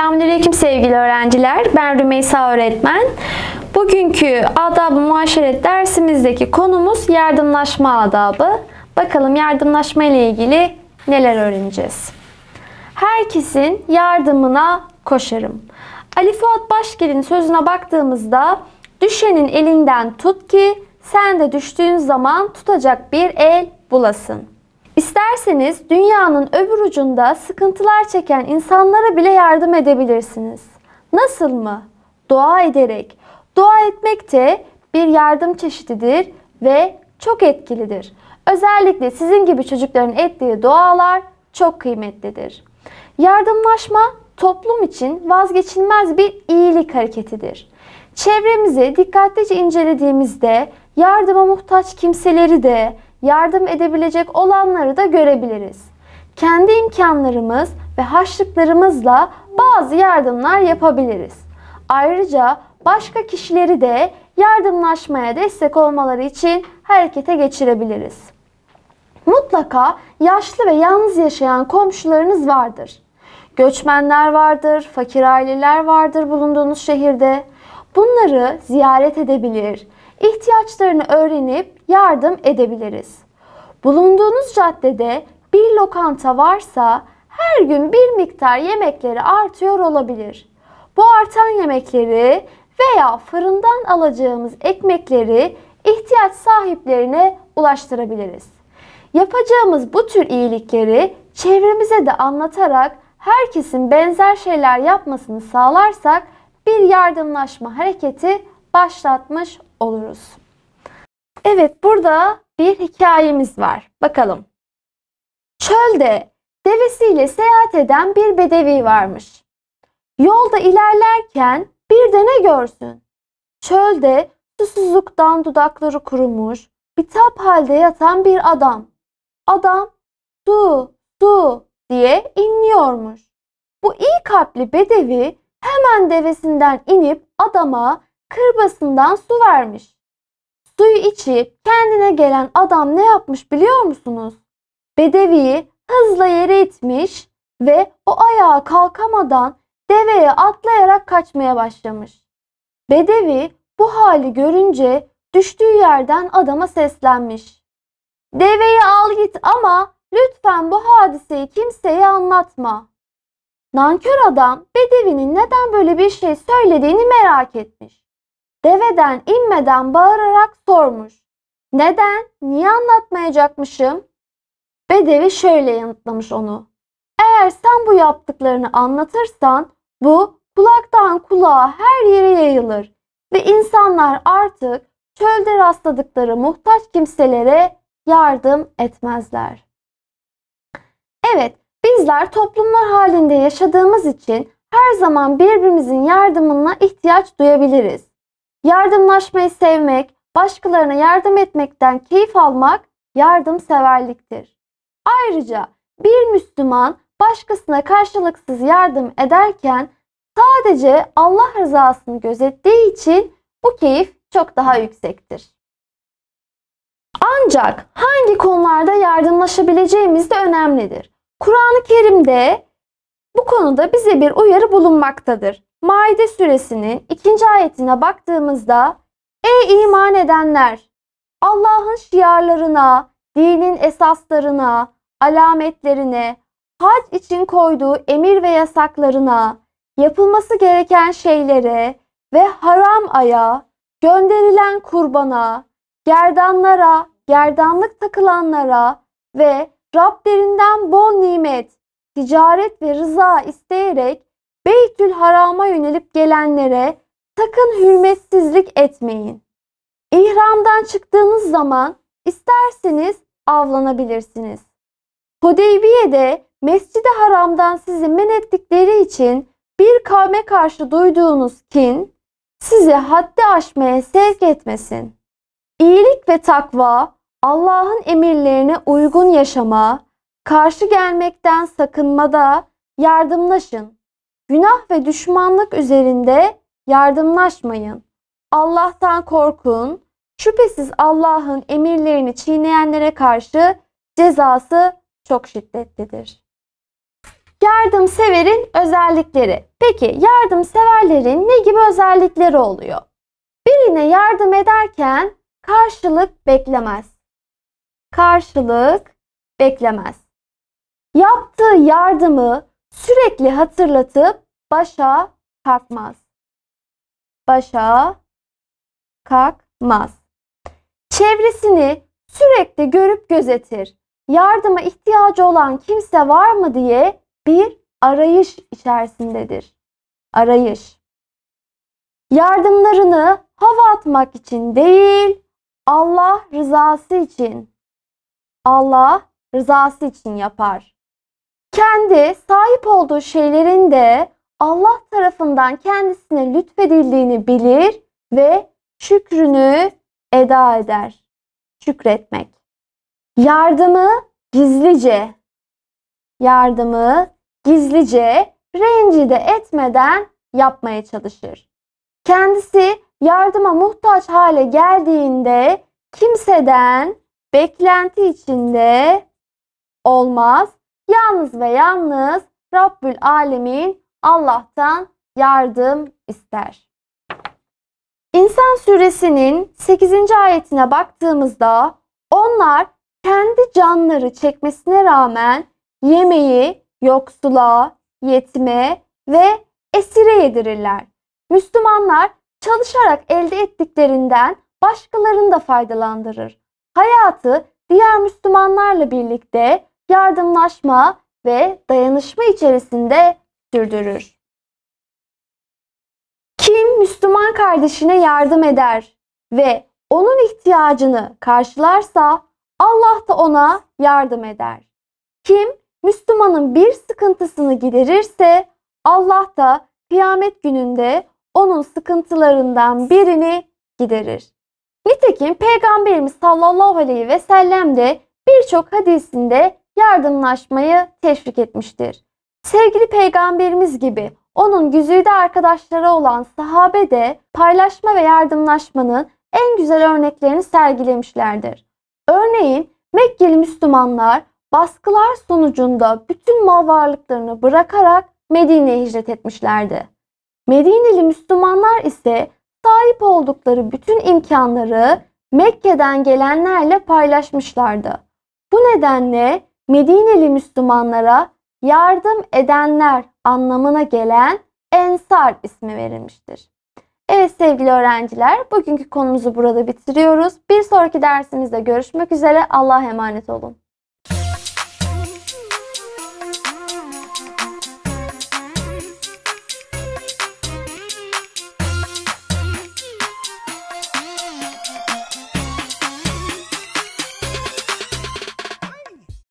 Selamünaleyküm sevgili öğrenciler. Ben Rümeysa öğretmen. Bugünkü adab-ı muaşeret dersimizdeki konumuz yardımlaşma adabı. Bakalım yardımlaşma ile ilgili neler öğreneceğiz. Herkesin yardımına koşarım. Ali Fuat Başgel'in sözüne baktığımızda düşenin elinden tut ki sen de düştüğün zaman tutacak bir el bulasın. İsterseniz dünyanın öbür ucunda sıkıntılar çeken insanlara bile yardım edebilirsiniz. Nasıl mı? Dua ederek. Dua etmek de bir yardım çeşididir ve çok etkilidir. Özellikle sizin gibi çocukların ettiği dualar çok kıymetlidir. Yardımlaşma toplum için vazgeçilmez bir iyilik hareketidir. Çevremizi dikkatlice incelediğimizde yardıma muhtaç kimseleri de, yardım edebilecek olanları da görebiliriz. Kendi imkanlarımız ve haçlıklarımızla bazı yardımlar yapabiliriz. Ayrıca başka kişileri de yardımlaşmaya destek olmaları için harekete geçirebiliriz. Mutlaka yaşlı ve yalnız yaşayan komşularınız vardır. Göçmenler vardır, fakir aileler vardır bulunduğunuz şehirde. Bunları ziyaret edebilir, ihtiyaçlarını öğrenip yardım edebiliriz. Bulunduğunuz caddede bir lokanta varsa her gün bir miktar yemekleri artıyor olabilir. Bu artan yemekleri veya fırından alacağımız ekmekleri ihtiyaç sahiplerine ulaştırabiliriz. Yapacağımız bu tür iyilikleri çevremize de anlatarak herkesin benzer şeyler yapmasını sağlarsak bir yardımlaşma hareketi başlatmış oluruz. Evet burada bir hikayemiz var. Bakalım. Çölde devesiyle seyahat eden bir bedevi varmış. Yolda ilerlerken bir de görsün? Çölde susuzluktan dudakları kurumuş, bitap halde yatan bir adam. Adam su, su diye inliyormuş. Bu iyi kalpli bedevi Hemen devesinden inip adama kırbasından su vermiş. Suyu içip kendine gelen adam ne yapmış biliyor musunuz? Bedeviyi hızla yere itmiş ve o ayağa kalkamadan deveye atlayarak kaçmaya başlamış. Bedevi bu hali görünce düştüğü yerden adama seslenmiş. Deveyi al git ama lütfen bu hadiseyi kimseye anlatma. Nankör adam Bedevi'nin neden böyle bir şey söylediğini merak etmiş. Deveden inmeden bağırarak sormuş. Neden? Niye anlatmayacakmışım? Bedevi şöyle yanıtlamış onu. Eğer sen bu yaptıklarını anlatırsan bu kulaktan kulağa her yere yayılır ve insanlar artık çölde rastladıkları muhtaç kimselere yardım etmezler. Evet, Bizler toplumlar halinde yaşadığımız için her zaman birbirimizin yardımına ihtiyaç duyabiliriz. Yardımlaşmayı sevmek, başkalarına yardım etmekten keyif almak yardımseverliktir. Ayrıca bir Müslüman başkasına karşılıksız yardım ederken sadece Allah rızasını gözettiği için bu keyif çok daha yüksektir. Ancak hangi konularda yardımlaşabileceğimiz de önemlidir. Kur'an-ı Kerim'de bu konuda bize bir uyarı bulunmaktadır. Maide suresinin ikinci ayetine baktığımızda Ey iman edenler! Allah'ın şiarlarına, dinin esaslarına, alametlerine, hac için koyduğu emir ve yasaklarına, yapılması gereken şeylere ve haram aya, gönderilen kurbana, gerdanlara, gerdanlık takılanlara ve Rablerinden bol nimet, ticaret ve rıza isteyerek Beytül Haram'a yönelip gelenlere sakın hürmetsizlik etmeyin. İhramdan çıktığınız zaman isterseniz avlanabilirsiniz. Hudeybiye'de Mescid-i Haram'dan sizi men ettikleri için bir kavme karşı duyduğunuz kin sizi haddi aşmaya sevk etmesin. İyilik ve takva Allah'ın emirlerine uygun yaşama, karşı gelmekten sakınmada yardımlaşın. Günah ve düşmanlık üzerinde yardımlaşmayın. Allah'tan korkun. Şüphesiz Allah'ın emirlerini çiğneyenlere karşı cezası çok şiddetlidir. Yardımseverin özellikleri. Peki yardımseverlerin ne gibi özellikleri oluyor? Birine yardım ederken karşılık beklemez karşılık beklemez. Yaptığı yardımı sürekli hatırlatıp başa kalkmaz. Başa kalkmaz. Çevresini sürekli görüp gözetir. Yardıma ihtiyacı olan kimse var mı diye bir arayış içerisindedir. Arayış. Yardımlarını hava atmak için değil, Allah rızası için Allah rızası için yapar. Kendi sahip olduğu şeylerin de Allah tarafından kendisine lütfedildiğini bilir ve şükrünü eda eder. Şükretmek. Yardımı gizlice yardımı gizlice rencide etmeden yapmaya çalışır. Kendisi yardıma muhtaç hale geldiğinde kimseden beklenti içinde olmaz. Yalnız ve yalnız Rabbül Alemin Allah'tan yardım ister. İnsan suresinin 8. ayetine baktığımızda onlar kendi canları çekmesine rağmen yemeği yoksula, yetime ve esire yedirirler. Müslümanlar çalışarak elde ettiklerinden başkalarını da faydalandırır hayatı diğer Müslümanlarla birlikte yardımlaşma ve dayanışma içerisinde sürdürür. Kim Müslüman kardeşine yardım eder ve onun ihtiyacını karşılarsa Allah da ona yardım eder. Kim Müslümanın bir sıkıntısını giderirse Allah da kıyamet gününde onun sıkıntılarından birini giderir. Nitekim Peygamberimiz sallallahu aleyhi ve sellem de birçok hadisinde yardımlaşmayı teşvik etmiştir. Sevgili Peygamberimiz gibi onun güzide arkadaşları olan sahabe de paylaşma ve yardımlaşmanın en güzel örneklerini sergilemişlerdir. Örneğin Mekkeli Müslümanlar baskılar sonucunda bütün mal varlıklarını bırakarak Medine'ye hicret etmişlerdi. Medineli Müslümanlar ise sahip oldukları bütün imkanları Mekke'den gelenlerle paylaşmışlardı. Bu nedenle Medineli Müslümanlara yardım edenler anlamına gelen Ensar ismi verilmiştir. Evet sevgili öğrenciler, bugünkü konumuzu burada bitiriyoruz. Bir sonraki dersimizde görüşmek üzere. Allah'a emanet olun.